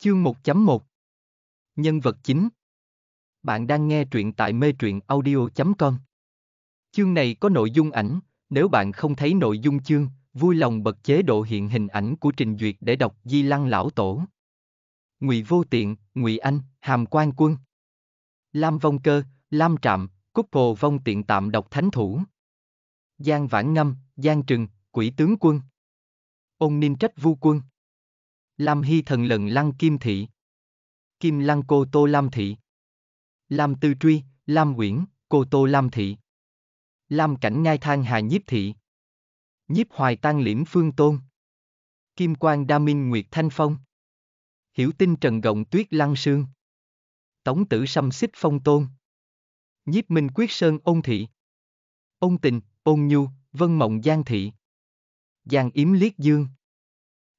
Chương 1.1 Nhân vật chính Bạn đang nghe truyện tại mê truyện audio.com Chương này có nội dung ảnh, nếu bạn không thấy nội dung chương, vui lòng bật chế độ hiện hình ảnh của trình duyệt để đọc Di Lăng Lão Tổ. Ngụy Vô Tiện, Ngụy Anh, Hàm Quan Quân Lam Vong Cơ, Lam Trạm, Cúc Pồ Vong Tiện Tạm Đọc Thánh Thủ Giang Vãn Ngâm, Giang Trừng, Quỷ Tướng Quân Ông Ninh Trách Vu Quân Lam Hy thần lần lăng kim thị. Kim lăng cô tô Lam thị. Lam tư truy, Lam Uyển, cô tô Lam thị. Lam cảnh ngai thang hà nhiếp thị. Nhiếp hoài Tăng liễm phương tôn. Kim quang đa minh nguyệt thanh phong. Hiểu tinh trần gọng tuyết lăng sương. Tống tử xăm xích phong tôn. Nhiếp minh quyết sơn ôn thị. Ôn tình, ôn nhu, vân mộng giang thị. Giang yếm liết dương.